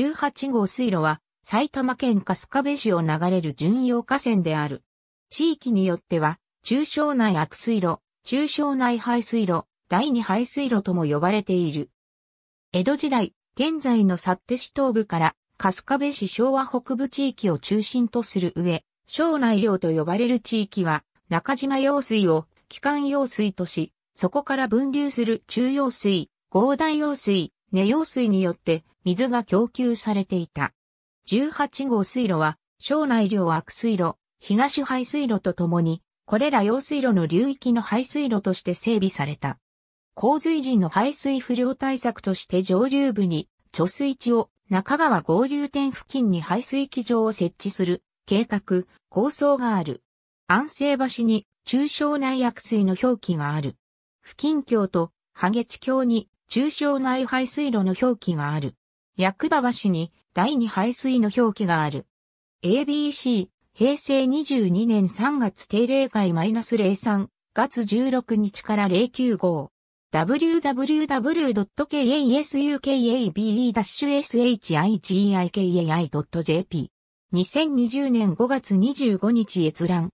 18号水路は埼玉県春日部市を流れる巡洋河川である。地域によっては、中小内悪水路、中小内排水路、第二排水路とも呼ばれている。江戸時代、現在の幸手市東部から春日部市昭和北部地域を中心とする上、庄内領と呼ばれる地域は、中島用水を基幹用水とし、そこから分流する中用水、合大用水、寝用水によって水が供給されていた。18号水路は、省内両悪水路、東排水路とともに、これら用水路の流域の排水路として整備された。洪水時の排水不良対策として上流部に貯水池を中川合流点付近に排水機場を設置する計画、構想がある。安政橋に中小内薬水の表記がある。付近橋とハゲ地橋に中小内排水路の表記がある。役場橋に第二排水の表記がある。ABC、平成22年3月定例会 -03 月16日から0 9号 www.kasukabe-shigikai.jp 2020年5月25日閲覧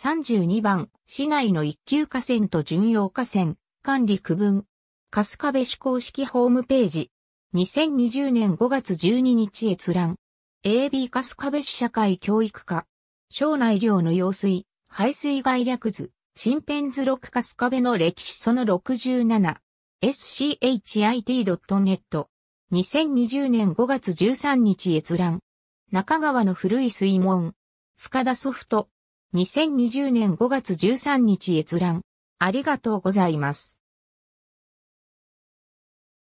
32番市内の一級河川と巡洋河川管理区分カスカベ市公式ホームページ。2020年5月12日閲覧。AB カスカベ市社会教育課。省内量の用水、排水概略図。新編図録スカベの歴史その67。schit.net。2020年5月13日閲覧。中川の古い水門。深田ソフト。2020年5月13日閲覧。ありがとうございます。